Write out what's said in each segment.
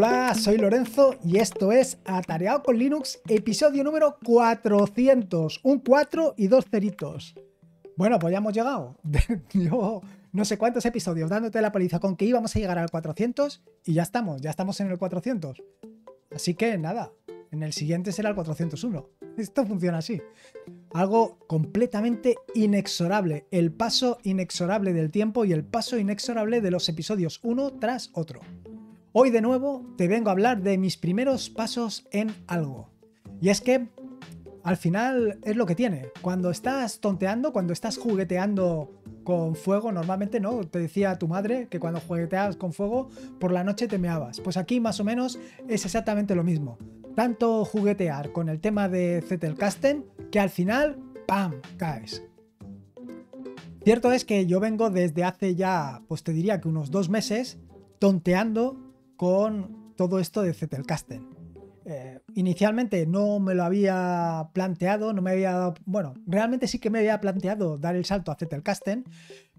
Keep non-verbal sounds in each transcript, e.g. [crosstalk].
Hola, soy Lorenzo y esto es Atareado con Linux, episodio número 400. Un 4 y dos ceritos. Bueno, pues ya hemos llegado. Yo [laughs] no sé cuántos episodios dándote la paliza con que íbamos a llegar al 400 y ya estamos, ya estamos en el 400. Así que nada, en el siguiente será el 401. Esto funciona así. Algo completamente inexorable, el paso inexorable del tiempo y el paso inexorable de los episodios uno tras otro. Hoy de nuevo te vengo a hablar de mis primeros pasos en algo. Y es que al final es lo que tiene. Cuando estás tonteando, cuando estás jugueteando con fuego, normalmente no, te decía tu madre que cuando jugueteas con fuego por la noche te meabas. Pues aquí más o menos es exactamente lo mismo. Tanto juguetear con el tema de Zettelkasten que al final, ¡pam!, caes. Cierto es que yo vengo desde hace ya, pues te diría que unos dos meses, tonteando con todo esto de Zettelkasten. Eh, inicialmente no me lo había planteado, no me había dado, bueno, realmente sí que me había planteado dar el salto a Zettelkasten,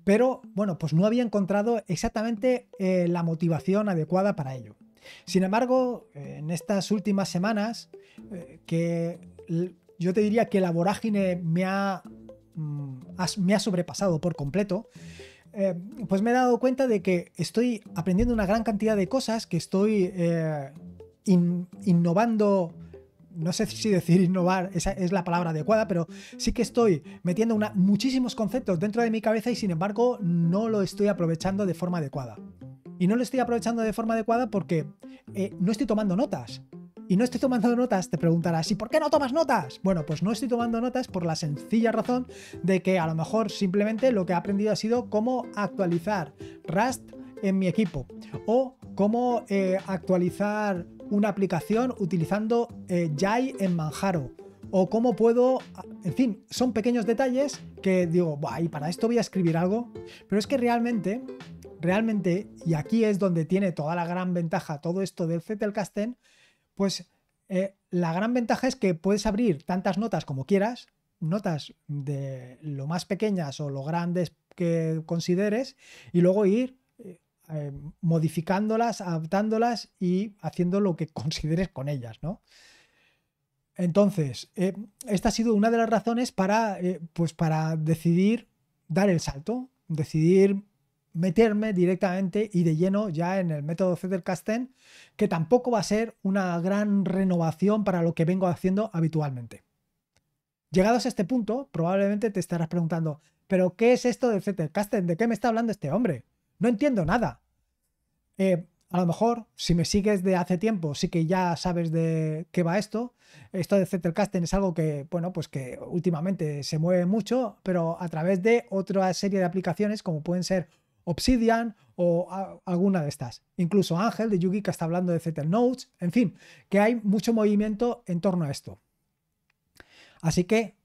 pero bueno, pues no había encontrado exactamente eh, la motivación adecuada para ello. Sin embargo, en estas últimas semanas, eh, que yo te diría que la vorágine me ha, mm, me ha sobrepasado por completo, eh, pues me he dado cuenta de que estoy aprendiendo una gran cantidad de cosas, que estoy eh, innovando, no sé si decir innovar es la palabra adecuada, pero sí que estoy metiendo muchísimos conceptos dentro de mi cabeza y sin embargo no lo estoy aprovechando de forma adecuada. Y no lo estoy aprovechando de forma adecuada porque eh, no estoy tomando notas. Y no estoy tomando notas, te preguntarás, ¿y por qué no tomas notas? Bueno, pues no estoy tomando notas por la sencilla razón de que a lo mejor simplemente lo que he aprendido ha sido cómo actualizar Rust en mi equipo o cómo eh, actualizar una aplicación utilizando eh, Jai en Manjaro o cómo puedo, en fin, son pequeños detalles que digo, Buah, y para esto voy a escribir algo, pero es que realmente, realmente, y aquí es donde tiene toda la gran ventaja todo esto del Zetelkasten pues eh, la gran ventaja es que puedes abrir tantas notas como quieras, notas de lo más pequeñas o lo grandes que consideres, y luego ir eh, eh, modificándolas, adaptándolas y haciendo lo que [laughs] consideres con ellas, ¿no? Entonces, esta ha sido una de las razones para, pues para decidir dar el salto, decidir meterme directamente y de lleno ya en el método Zettelkasten, que tampoco va a ser una gran renovación para lo que vengo haciendo habitualmente. Llegados a este punto, probablemente te estarás preguntando, ¿pero qué es esto de Zettelkasten? ¿De qué me está hablando este hombre? No entiendo nada. Eh, a lo mejor, si me sigues de hace tiempo, sí que ya sabes de qué va esto. Esto de Zettelkasten es algo que, bueno, pues que últimamente se mueve mucho, pero a través de otra serie de aplicaciones como pueden ser Obsidian o alguna de estas. Incluso Ángel de Yugi que está hablando de Zettel Notes. En fin, que hay mucho movimiento en torno a esto. Así que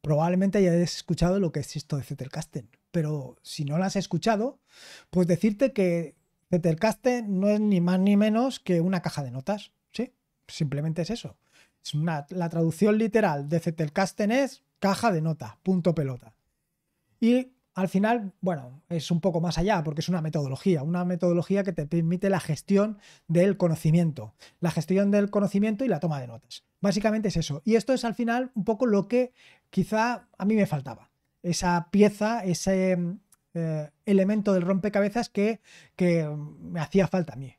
probablemente hayas escuchado lo que es esto de Zettelkasten. Pero si no lo has escuchado, pues decirte que Zettelkasten no es ni más ni menos que una caja de notas. Sí, simplemente es eso. Es la traducción literal de Zettelkasten es caja de nota, punto pelota. Y al final, bueno, es un poco más allá porque es una metodología, una metodología que te permite la gestión del conocimiento, la gestión del conocimiento y la toma de notas. Básicamente es eso. Y esto es al final un poco lo que quizá a mí me faltaba. Esa pieza, ese eh, elemento del rompecabezas que, me hacía falta a mí.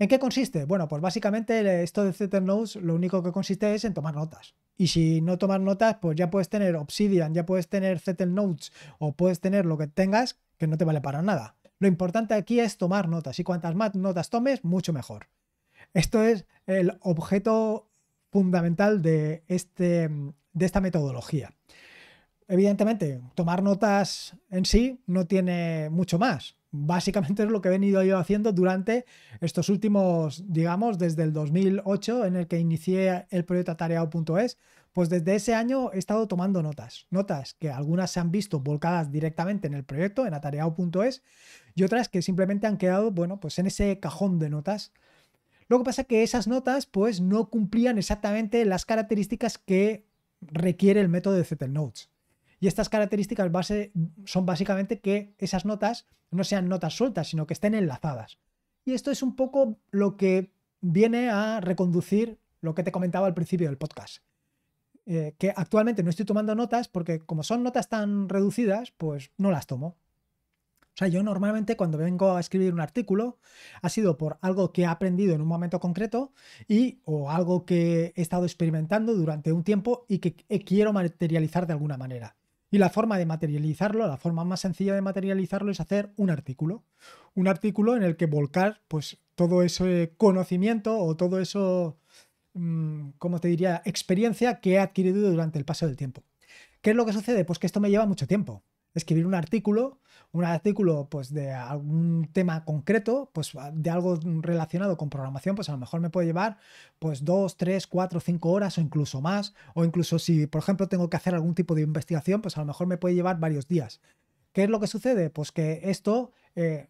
¿En qué consiste? Bueno, pues básicamente eh, esto de Notes lo único que consiste es en tomar notas. Y si no tomas notas, pues ya puedes tener Obsidian, ya puedes tener Zettel Notes o puedes tener lo que tengas que no te vale para nada. Lo importante aquí es tomar notas y cuantas más notas tomes, mucho mejor. Esto es el objeto fundamental de, este, de esta metodología. Evidentemente, tomar notas en sí no tiene mucho más básicamente es lo que he venido yo haciendo durante estos últimos, digamos, desde el 2008 en el que inicié el proyecto atareado.es, pues desde ese año he estado tomando notas. Notas que algunas se han visto volcadas directamente en el proyecto, en atareado.es, y otras que simplemente han quedado, bueno, pues en ese cajón de notas. Lo que pasa es que esas notas, pues no cumplían exactamente las características que requiere el método de Zettel Notes. Y estas características base son básicamente que esas notas no sean notas sueltas, sino que estén enlazadas. Y esto es un poco lo que viene a reconducir lo que te comentaba al principio del podcast. Eh, que actualmente no estoy tomando notas porque como son notas tan reducidas, pues no las tomo. O sea, yo normalmente cuando vengo a escribir un artículo ha sido por algo que he aprendido en un momento concreto y o algo que he estado experimentando durante un tiempo y que eh, quiero materializar de alguna manera. Y la forma de materializarlo, la forma más sencilla de materializarlo es hacer un artículo. Un artículo en el que volcar pues, todo ese conocimiento o todo eso, mm, como te diría?, experiencia que he adquirido durante el paso del tiempo. ¿Qué es lo que sucede? Pues que esto me lleva mucho tiempo escribir un artículo, un artículo pues de algún tema concreto, pues ah, de algo relacionado con programación, pues a lo mejor me puede llevar pues dos, tres, cuatro, cinco horas o incluso más, o incluso si por ejemplo tengo que hacer algún tipo de investigación, pues a lo mejor me puede llevar varios días. ¿Qué es lo que sucede? Pues que esto eh,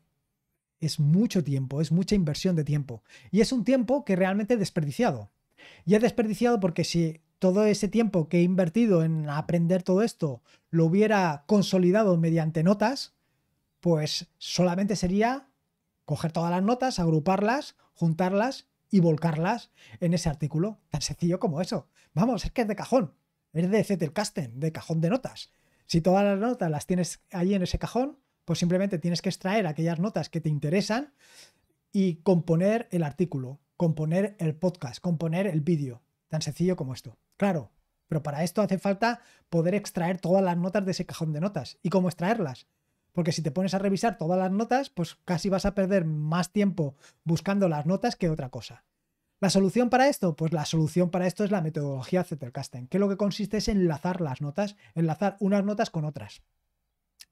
es mucho tiempo, es mucha inversión de tiempo y es un tiempo que realmente he desperdiciado. Y he desperdiciado porque si todo ese tiempo que he invertido en aprender todo esto lo hubiera consolidado mediante notas, pues solamente sería coger todas las notas, agruparlas, juntarlas y volcarlas en ese artículo. Tan sencillo como eso. Vamos, es que es de cajón. Es de Zettelkasten, de cajón de notas. Si todas las notas las tienes ahí en ese cajón, pues simplemente tienes que extraer aquellas notas que te interesan y componer el artículo, componer el podcast, componer el vídeo. Tan sencillo como esto. Claro, pero para esto hace falta poder extraer todas las notas de ese cajón de notas. ¿Y cómo extraerlas? Porque si te pones a revisar todas las notas, pues casi vas a perder más tiempo buscando las notas que otra cosa. ¿La solución para esto? Pues la solución para esto es la metodología Zettelkasten, que lo que consiste es enlazar las notas, enlazar unas notas con otras.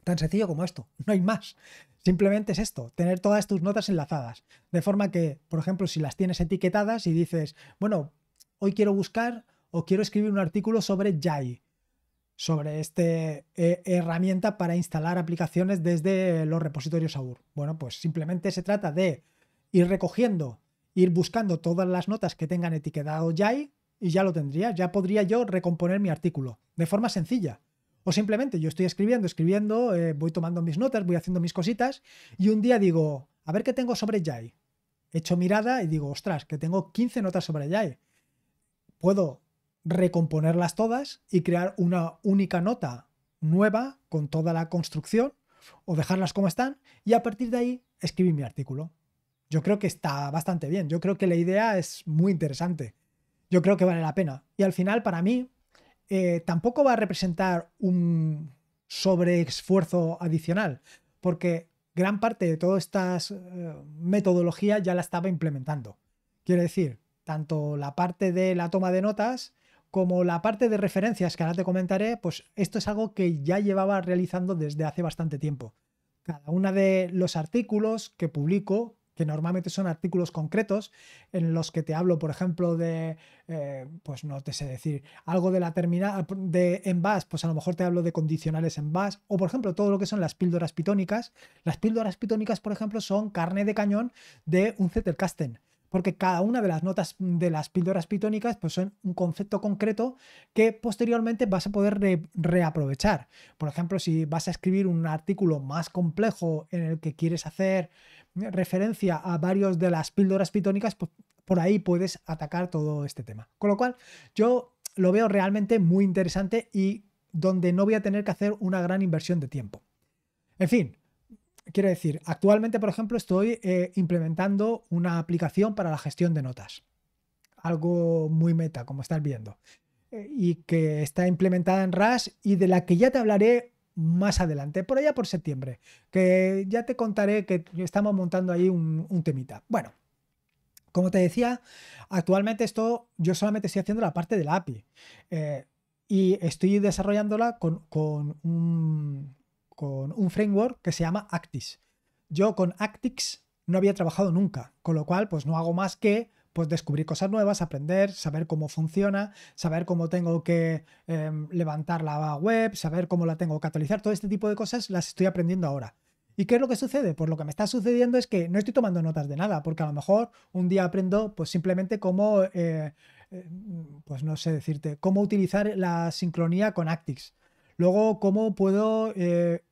Tan sencillo como esto, [laughs] no hay más. Simplemente es esto, tener todas tus notas enlazadas. De forma que, por ejemplo, si las tienes etiquetadas y dices, bueno, hoy quiero buscar o quiero escribir un artículo sobre Jai, sobre esta eh, herramienta para instalar aplicaciones desde los repositorios AUR. Bueno, pues simplemente se trata de ir recogiendo, ir buscando todas las notas que tengan etiquetado Jai y ya lo tendría, ya podría yo recomponer mi artículo de forma sencilla. O simplemente yo estoy escribiendo, escribiendo, eh, voy tomando mis notas, voy haciendo mis cositas y un día digo, a ver qué tengo sobre Jai. Echo mirada y digo, ostras, que tengo 15 notas sobre Jai. Puedo recomponerlas todas y crear una única nota nueva con toda la construcción o dejarlas como están y a partir de ahí escribir mi artículo. Yo creo que está bastante bien, yo creo que la idea es muy interesante, yo creo que vale la pena. Y al final para mí eh, tampoco va a representar un sobreesfuerzo adicional, porque gran parte de todas estas eh, metodologías ya la estaba implementando. Quiero decir, tanto la parte de la toma de notas como la parte de referencias que ahora te comentaré, pues esto es algo que ya llevaba realizando desde hace bastante tiempo. Cada uno de los artículos que publico, que normalmente son artículos concretos, en los que te hablo, por ejemplo, de, eh, pues no te sé decir, algo de la terminal, de en pues a lo mejor te hablo de condicionales en o por ejemplo, todo lo que son las píldoras pitónicas. Las píldoras pitónicas, por ejemplo, son carne de cañón de un Zettelkasten porque cada una de las notas mm, de las píldoras pitónicas pues son un concepto concreto que posteriormente vas a poder reaprovechar. Por ejemplo, si vas a escribir un artículo más complejo en el que quieres hacer referencia a varios de las píldoras pitónicas, pues por ahí puedes atacar todo este tema. Con lo cual, yo lo veo realmente muy interesante y donde no voy a tener que hacer una gran inversión de tiempo. En fin, quiero decir, actualmente, por ejemplo, estoy eh, implementando una aplicación para la gestión de notas. Algo muy meta, como estás viendo. Eh, y que está implementada en RAS y de la que ya te hablaré más adelante, por allá por septiembre. Que ya te contaré que estamos montando ahí un, temita. Bueno. Como te decía, actualmente esto yo solamente estoy haciendo la parte de la API eh, y estoy desarrollándola con, con un, con un framework que se llama Actis. Yo con Actix no había trabajado nunca, con lo cual pues no hago más que pues descubrir cosas nuevas, aprender, saber cómo funciona, saber cómo tengo que em, levantar la web, saber cómo la tengo que actualizar, todo este tipo de cosas las estoy aprendiendo ahora. ¿Y qué es lo que sucede? Pues lo que me está sucediendo es que no estoy tomando notas de nada, porque a lo mejor un día aprendo pues simplemente cómo, eh, em, pues no sé decirte, cómo utilizar la sincronía con Actix. Luego, cómo puedo eh,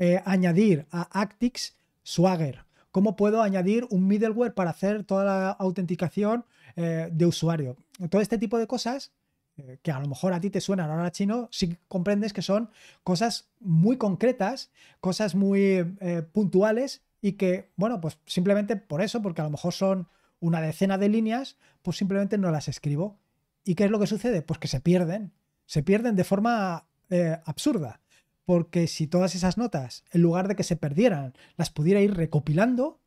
eh, añadir a Actix Swagger? ¿Cómo puedo añadir un middleware para hacer toda la autenticación eh, de usuario? Todo este tipo de cosas eh, que a lo mejor a ti te suenan ahora chino, si comprendes que son cosas muy concretas, cosas muy puntuales y que, bueno, pues simplemente por eso, porque a lo mejor son una decena de líneas, pues simplemente no las escribo. ¿Y qué es lo que sucede? Pues que se pierden, se pierden de forma absurda porque si todas esas notas, en lugar de que se perdieran, las pudiera ir recopilando,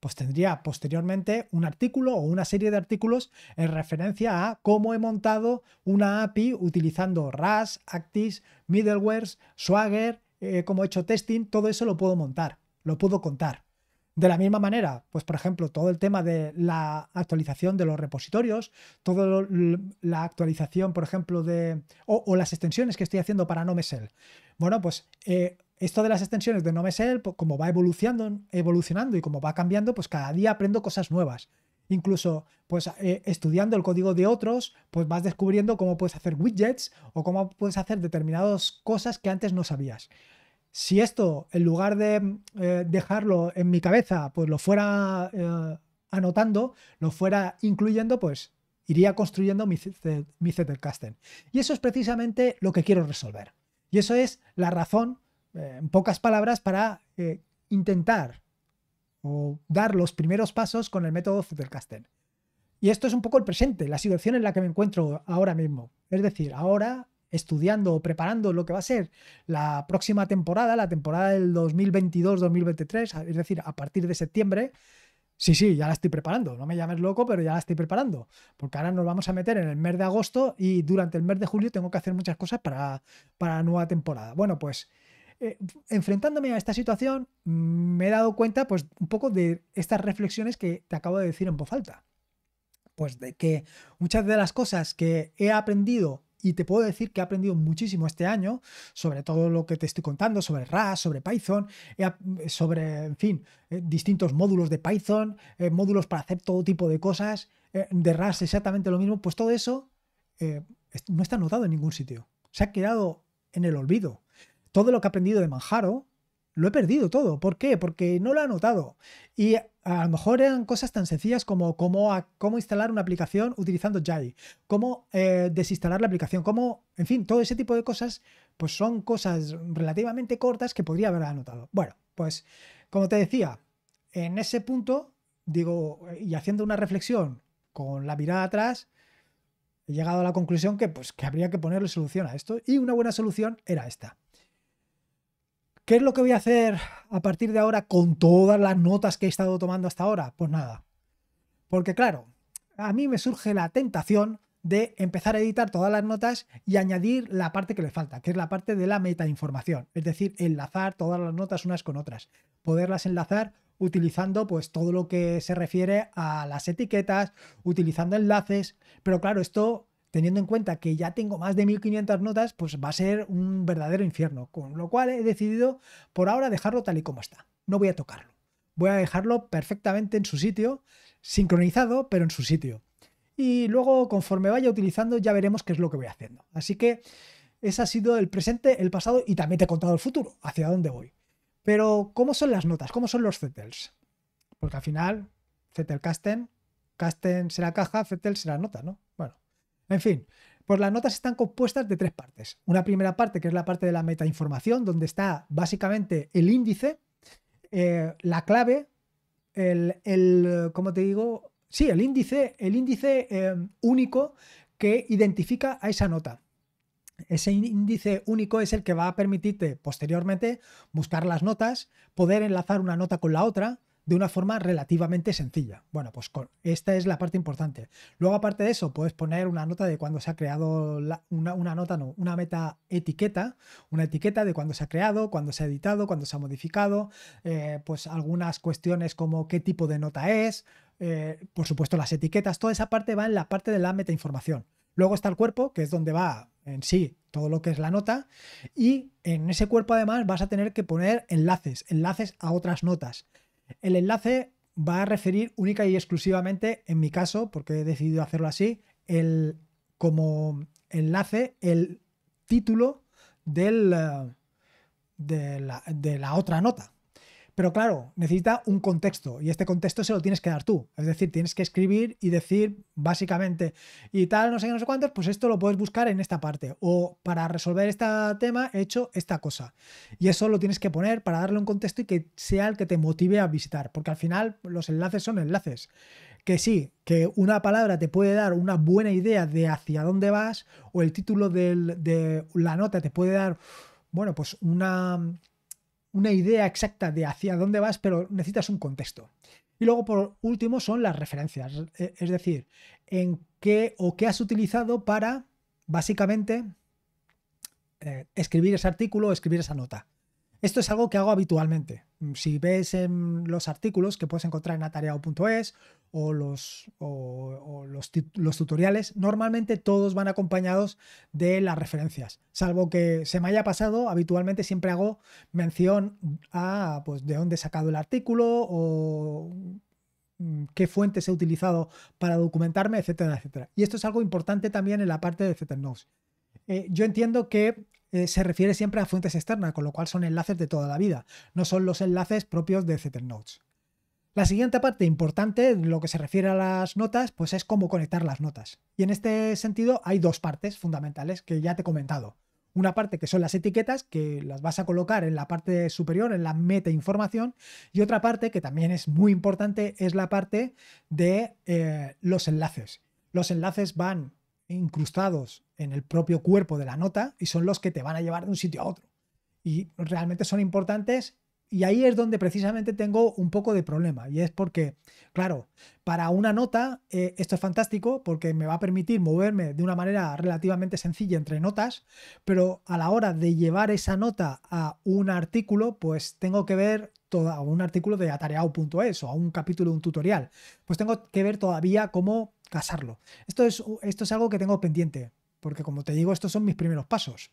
pues tendría posteriormente un artículo o una serie de artículos en referencia a cómo he montado una API utilizando RAS, Actis, Middlewares, Swagger, eh, cómo he hecho testing, todo eso lo puedo montar, lo puedo contar. De la misma manera, pues por ejemplo, todo el tema de la actualización de los repositorios, toda la actualización, por ejemplo, de. O, las extensiones que estoy haciendo para NoMesel. Bueno, pues eh, esto de las extensiones de NoMesel, como va evolucionando, evolucionando y como va cambiando, pues cada día aprendo cosas nuevas. Incluso, pues eh, estudiando el código de otros, pues vas descubriendo cómo puedes hacer widgets o cómo puedes hacer determinadas cosas que antes no sabías. Si esto, en lugar de eh, dejarlo en mi cabeza, pues lo fuera eh, anotando, lo fuera incluyendo, pues iría construyendo mi, Zettelkasten. Y eso es precisamente lo que quiero resolver. Y eso es la razón, eh, en pocas palabras, para intentar o dar los primeros pasos con el método Zettelkasten. Y esto es un poco el presente, la situación en la que me encuentro ahora mismo. Es decir, ahora estudiando o preparando lo que va a ser la próxima temporada, la temporada del 2022-2023, es decir, a partir de septiembre, Sí, sí, ya la estoy preparando. No me llames loco, pero ya la estoy preparando. Porque ahora nos vamos a meter en el mes de agosto y durante el mes de julio tengo que hacer muchas cosas para, para la nueva temporada. Bueno, pues eh, enfrentándome a esta situación mm, me he dado cuenta pues un poco de estas reflexiones que te acabo de decir en voz alta. Pues de que muchas de las cosas que he aprendido y te puedo decir que he aprendido muchísimo este año sobre todo lo que te estoy contando, sobre RAS, sobre Python, sobre, en fin, eh, distintos módulos de Python, eh, módulos para hacer todo tipo de cosas, eh, de RAS exactamente lo mismo, pues todo eso no está anotado en ningún sitio. Se ha quedado en el olvido. Todo lo que he aprendido de Manjaro lo he perdido todo. ¿Por qué? Porque no lo ha notado. Y a lo mejor eran cosas tan sencillas como cómo, cómo instalar una aplicación utilizando Jai, cómo eh, desinstalar la aplicación, cómo, en fin, todo ese tipo de cosas, pues son cosas relativamente cortas que podría haber anotado. Bueno, pues como te decía, en ese punto, digo, y haciendo una reflexión con la mirada atrás, he llegado a la conclusión que, pues, que habría que ponerle solución a esto y una buena solución era esta. ¿Qué es lo que voy a hacer a partir de ahora con todas las notas que he estado tomando hasta ahora? Pues nada. Porque claro, a mí me surge la tentación de empezar a editar todas las notas y añadir la parte que le falta, que es la parte de la metainformación, es decir, enlazar todas las notas unas con otras, poderlas enlazar utilizando pues todo lo que se refiere a las etiquetas, utilizando enlaces, pero claro, esto teniendo en cuenta que ya tengo más de 1500 notas, pues va a ser un verdadero infierno, con lo cual he decidido por ahora dejarlo tal y como está. No voy a tocarlo. Voy a dejarlo perfectamente en su sitio, sincronizado, pero en su sitio. Y luego, conforme vaya utilizando, ya veremos qué es lo que voy haciendo. Así que ese ha sido el presente, el pasado y también te he contado el futuro, hacia dónde voy. Pero, ¿cómo son las notas? ¿Cómo son los Zettels? Porque al final, Zettel Casten, Casten será caja, Zettel será nota, ¿no? Bueno, en fin, pues las notas están compuestas de tres partes. Una primera parte que es la parte de la metainformación, donde está básicamente el índice, eh, la clave, el, el, te digo? Sí, el índice, el índice em, único que identifica a esa nota. Ese índice único es el que va a permitirte posteriormente buscar las notas, poder enlazar una nota con la otra, de una forma relativamente sencilla. Bueno, pues esta es la parte importante. Luego, aparte de eso, puedes poner una nota de cuando se ha creado, una, nota, no, una meta etiqueta, una etiqueta de cuando se ha creado, cuando se ha editado, cuando se ha modificado, eh, pues algunas cuestiones como qué tipo de nota es, eh, por supuesto las etiquetas, toda esa parte va en la parte de la meta información. Luego está el cuerpo, que es donde va en sí todo lo que es la nota. Y en ese cuerpo además vas a tener que poner enlaces, enlaces a otras notas. El enlace va a referir única y exclusivamente, en mi caso, porque he decidido hacerlo así, el, como enlace el título del, eh, de, la, de la otra nota. Pero claro, necesita un contexto y este contexto se lo tienes que dar tú. Es decir, tienes que escribir y decir básicamente y tal, no sé qué, no sé cuántos, pues esto lo puedes buscar en esta parte. O para resolver este tema he hecho esta cosa. Y eso lo tienes que poner para darle un contexto y que sea el que te motive a visitar. Porque al final los enlaces son enlaces. Que sí, que una palabra te puede dar una buena idea de hacia dónde vas o el título de la nota te puede dar, bueno, pues una una idea exacta de hacia dónde vas, pero necesitas un contexto. Y luego, por último, son las referencias, e, es decir, en qué o qué has utilizado para, básicamente, eh, escribir ese artículo o escribir esa nota. Esto es algo que hago habitualmente. Si ves en los artículos que puedes encontrar en atareado.es o, los, los, los, tutoriales, normalmente todos van acompañados de las referencias. Salvo que se me haya pasado, habitualmente siempre hago mención a pues, de dónde he sacado el artículo o mm, qué fuentes he utilizado para documentarme, etcétera, etcétera. Y esto es algo importante también en la parte de etcétera eh, yo entiendo que eh, se refiere siempre a fuentes externas, con lo cual son enlaces de toda la vida, no son los enlaces propios de Notes La siguiente parte importante, lo que se refiere a las notas, pues es cómo conectar las notas. Y en este sentido hay dos partes fundamentales que ya te he comentado. Una parte que son las etiquetas, que las vas a colocar en la parte superior, en la meta información, y otra parte que también es muy importante, es la parte de eh, los enlaces. Los enlaces van incrustados en el propio cuerpo de la nota y son los que te van a llevar de un sitio a otro. Y realmente son importantes y ahí es donde precisamente tengo un poco de problema. Y es porque, claro, para una nota eh, esto es fantástico porque me va a permitir moverme de una manera relativamente sencilla entre notas, pero a la hora de llevar esa nota a un artículo, pues tengo que ver a un artículo de atareado.es o a un capítulo de un tutorial. Pues tengo que ver todavía cómo casarlo. Esto es, esto es algo que tengo pendiente, porque como te digo, estos son mis primeros pasos.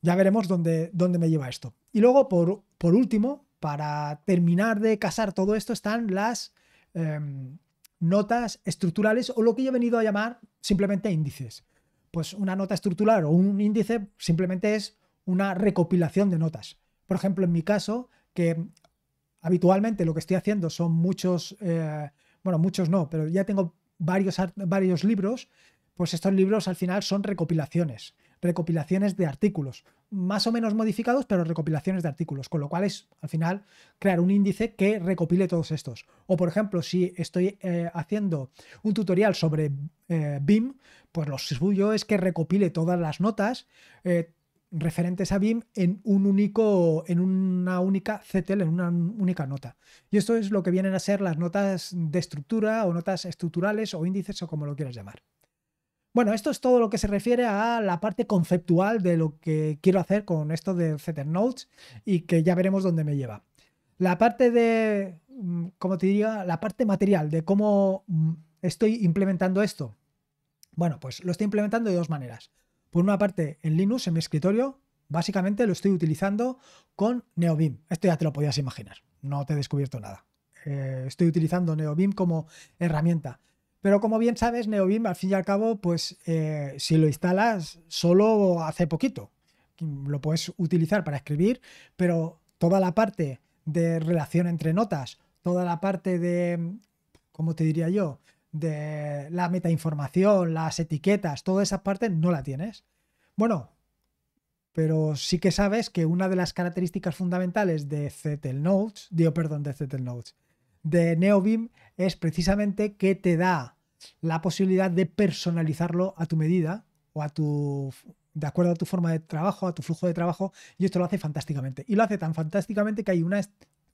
Ya veremos dónde, dónde me lleva esto. Y luego, por, último, para terminar de casar todo esto, están las em, notas estructurales o lo que yo he venido a llamar simplemente índices. Pues una nota estructural o un índice simplemente es una recopilación de notas. Por ejemplo, en mi caso, que habitualmente lo que estoy haciendo son muchos, eh, bueno, muchos no, pero ya tengo varios, varios libros, pues estos libros al final son recopilaciones recopilaciones de artículos, más o menos modificados, pero recopilaciones de artículos, con lo cual es al final crear un índice que recopile todos estos. O por ejemplo, si estoy eh, haciendo un tutorial sobre BIM, eh, pues lo suyo es que recopile todas las notas. Eh, referentes a BIM en un único, en una única CTL, en una única nota. Y esto es lo que vienen a ser las notas de estructura o notas estructurales o índices o como lo quieras llamar. Bueno, esto es todo lo que se refiere a la parte conceptual de lo que quiero hacer con esto de Notes y que ya veremos dónde me lleva. La parte de, mm, como te diría, la parte material de cómo mm, estoy implementando esto. Bueno, pues lo estoy implementando de dos maneras. Por una parte, en Linux, en mi escritorio, básicamente lo estoy utilizando con NeoBeam. Esto ya te lo podías imaginar, no te he descubierto nada. Eh, estoy utilizando NeoBeam como herramienta. Pero como bien sabes, NeoBIM, al fin y al cabo, pues eh, si lo instalas solo hace poquito, lo puedes utilizar para escribir, pero toda la parte de relación entre notas, toda la parte de, ¿cómo te diría yo? De la metainformación, las etiquetas, toda esa partes no la tienes. Bueno, pero sí que sabes que una de las características fundamentales de Zettel Notes, digo, perdón, de Notes, de NeoBeam es precisamente que te da la posibilidad de personalizarlo a tu medida o a tu de acuerdo a tu forma de trabajo, a tu flujo de trabajo, y esto lo hace fantásticamente. Y lo hace tan fantásticamente que hay una,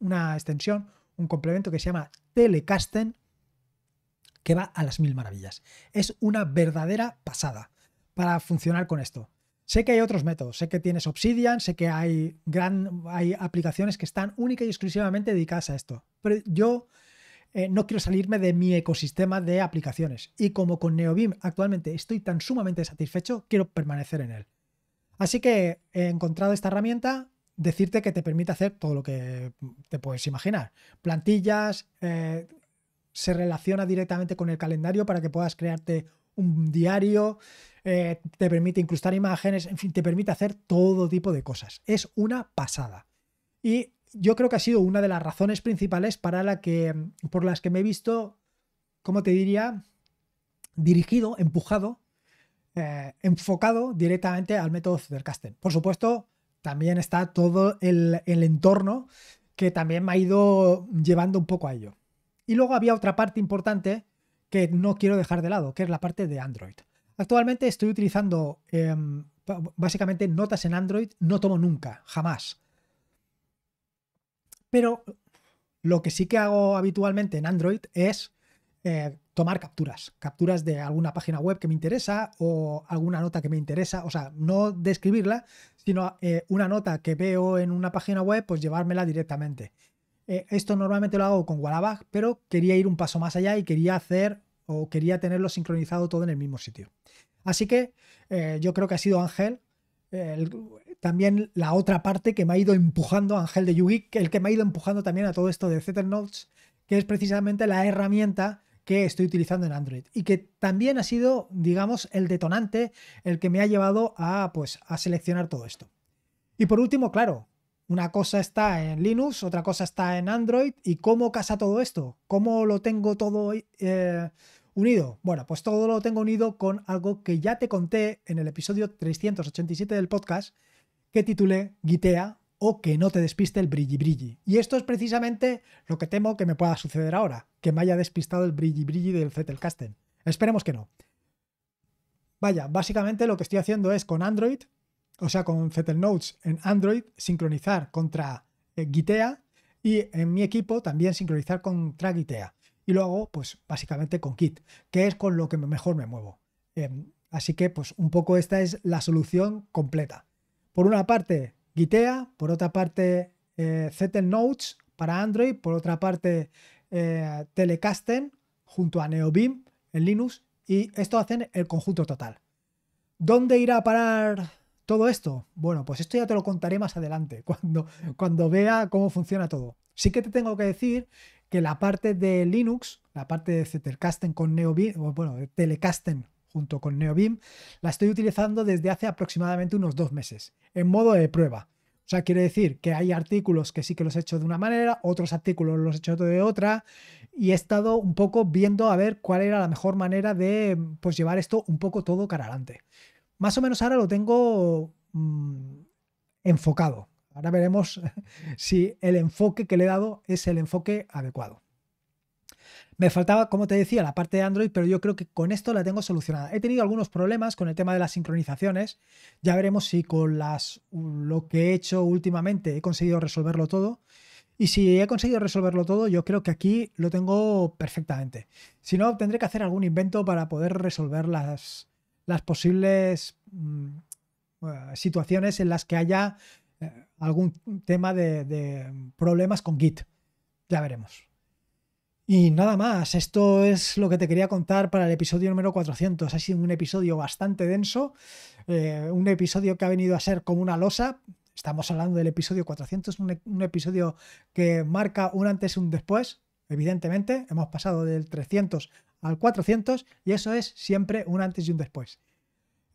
una extensión, un complemento que se llama Telecasten, que va a las mil maravillas. Es una verdadera pasada para funcionar con esto. Sé que hay otros métodos, sé que tienes Obsidian, sé que hay, gran, hay aplicaciones que están única y exclusivamente dedicadas a esto, pero yo eh, no quiero salirme de mi ecosistema de aplicaciones. Y como con Neobim actualmente estoy tan sumamente satisfecho, quiero permanecer en él. Así que he encontrado esta herramienta, decirte que te permite hacer todo lo que te puedes imaginar. Plantillas, eh, se relaciona directamente con el calendario para que puedas crearte un diario, eh, te permite incrustar imágenes, en fin, te permite hacer todo tipo de cosas. Es una pasada. Y yo creo que ha sido una de las razones principales para la que, por las que me he visto, ¿cómo te diría? Dirigido, empujado, eh, enfocado directamente al método Zettelkasten. Por supuesto, también está todo el, entorno que también me ha ido llevando un poco a ello. Y luego había otra parte importante que no quiero dejar de lado, que es la parte de Android. Actualmente estoy utilizando em, básicamente notas en Android, no tomo nunca, jamás. Pero lo que sí que hago habitualmente en Android es eh, tomar capturas, capturas de alguna página web que me interesa o alguna nota que me interesa, o sea, no describirla, sino eh, una nota que veo en una página web, pues llevármela directamente. Eh, esto normalmente lo hago con Wallabag, pero quería ir un paso más allá y quería hacer o quería tenerlo sincronizado todo en el mismo sitio. Así que yo creo que ha sido Ángel el, también la otra parte que me ha ido empujando, Ángel de Yugi, el que me ha ido empujando también a todo esto de Notes, que es precisamente la herramienta que estoy utilizando en Android y que también ha sido, digamos, el detonante, el que me ha llevado a, pues, a seleccionar todo esto. Y por último, claro, una cosa está en Linux, otra cosa está en Android y cómo casa todo esto, cómo lo tengo todo eh, unido. Bueno, pues todo lo tengo unido con algo que ya te conté en el episodio 387 del podcast, que titule Guitea o que no te despiste el brilli brilli. Y esto es precisamente lo que temo que me pueda suceder ahora, que me haya despistado el brilli brilli del Zettelkasten. Esperemos que no. Vaya, básicamente lo que estoy haciendo es con Android, o sea, con Zettel Notes en Android, sincronizar contra eh, Gitea y en mi equipo también sincronizar contra Gitea. Y luego, pues básicamente con Kit, que es con lo que mejor me muevo. Em, así que, pues un poco esta es la solución completa por una parte Gitea, por otra parte eh, Notes para Android, por otra parte eh, Telecasten junto a NeoBeam en Linux y esto hacen el conjunto total. ¿Dónde irá a parar todo esto? Bueno, pues esto ya te lo contaré más adelante, [laughs] cuando, cuando vea cómo funciona todo. Sí que te tengo que decir que la parte de Linux, la parte de Zetelcasten con NeoBeam, bueno, Telecasten junto con Neobim, la estoy utilizando desde hace aproximadamente unos dos meses, en modo de prueba. O sea, quiere decir que hay artículos que sí que los he hecho de una manera, otros artículos los he hecho de otra, y he estado un poco viendo a ver cuál era la mejor manera de pues, llevar esto un poco todo cara adelante. Más o menos ahora lo tengo mm, enfocado. Ahora veremos [laughs] si el enfoque que le he dado es el enfoque adecuado. Me faltaba, como te decía, la parte de Android, pero yo creo que con esto la tengo solucionada. He tenido algunos problemas con el tema de las sincronizaciones. Ya veremos si con las, lo que he hecho últimamente he conseguido resolverlo todo. Y si he conseguido resolverlo todo, yo creo que aquí lo tengo perfectamente. Si no, tendré que hacer algún invento para poder resolver las, posibles mm, eh, situaciones en las que haya eh, algún tema de problemas con Git. Ya veremos. Y nada más, esto es lo que te quería contar para el episodio número 400. Ha sido un episodio bastante denso, eh, un episodio que ha venido a ser como una losa. Estamos hablando del episodio 400, un, e, un episodio que marca un antes y un después, evidentemente. Hemos pasado del 300 al 400 y eso es siempre un antes y un después.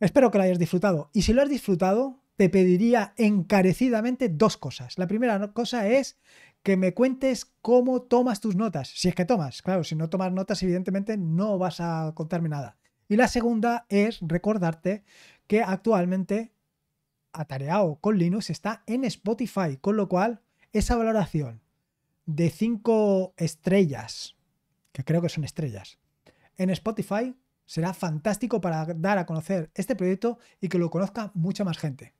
Espero que lo hayas disfrutado. Y si lo has disfrutado, te pediría encarecidamente dos cosas. La primera cosa es que me cuentes cómo tomas tus notas, si es que tomas, claro, si no tomas notas evidentemente no vas a contarme nada. Y la segunda es recordarte que actualmente Atareado con Linux está en Spotify, con lo cual esa valoración de 5 estrellas, que creo que son estrellas, en Spotify será fantástico para dar a conocer este proyecto y que lo conozca mucha más gente.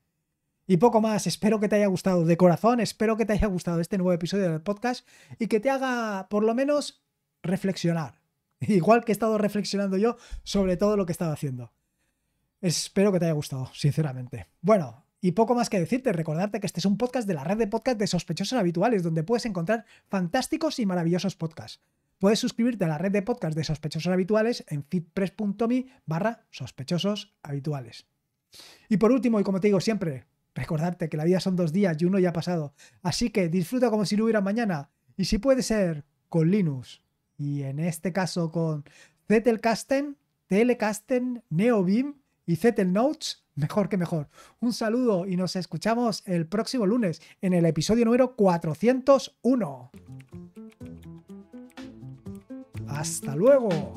Y poco más, espero que te haya gustado de corazón, espero que te haya gustado este nuevo episodio del podcast y que te haga por lo menos reflexionar, [laughs] igual que he estado reflexionando yo sobre todo lo que he estado haciendo. Espero que te haya gustado, sinceramente. Bueno, y poco más que decirte, recordarte que este es un podcast de la red de podcast de sospechosos habituales, donde puedes encontrar fantásticos y maravillosos podcasts. Puedes suscribirte a la red de podcast de sospechosos habituales en fitpress.me barra sospechosos habituales. Y por último, y como te digo siempre, recordarte que la vida son dos días y uno ya ha pasado. Así que disfruta como si no hubiera mañana. Y si puede ser con Linux, y en este caso con Zettelkasten, Telekasten, NeoBeam y Zettel Notes, mejor que mejor. Un saludo y nos escuchamos el próximo lunes en el episodio número 401. Hasta luego.